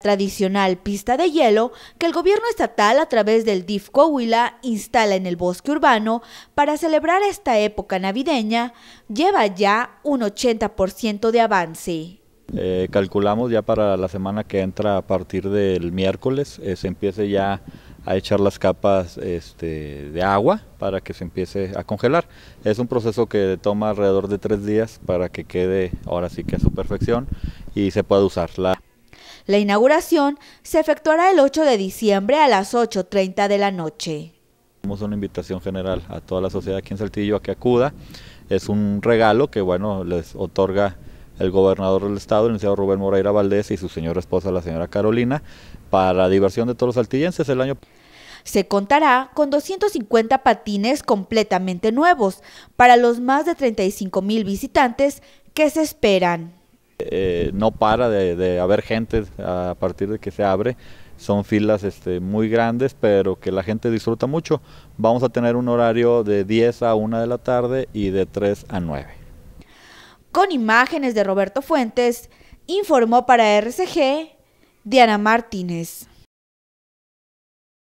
tradicional pista de hielo que el gobierno estatal a través del DIF Coahuila instala en el bosque urbano para celebrar esta época navideña lleva ya un 80% de avance. Eh, calculamos ya para la semana que entra a partir del miércoles eh, se empiece ya a echar las capas este, de agua para que se empiece a congelar. Es un proceso que toma alrededor de tres días para que quede ahora sí que a su perfección y se pueda usarla. La inauguración se efectuará el 8 de diciembre a las 8.30 de la noche. Tenemos una invitación general a toda la sociedad aquí en Saltillo a que acuda. Es un regalo que bueno les otorga el gobernador del estado, el licenciado Rubén Moreira Valdés y su señora esposa, la señora Carolina, para la diversión de todos los saltillenses el año. Se contará con 250 patines completamente nuevos para los más de 35 mil visitantes que se esperan. Eh, no para de, haber gente a partir de que se abre. Son filas este, muy grandes, pero que la gente disfruta mucho. Vamos a tener un horario de 10 a 1 de la tarde y de 3 a 9. Con imágenes de Roberto Fuentes, informó para RCG Diana Martínez.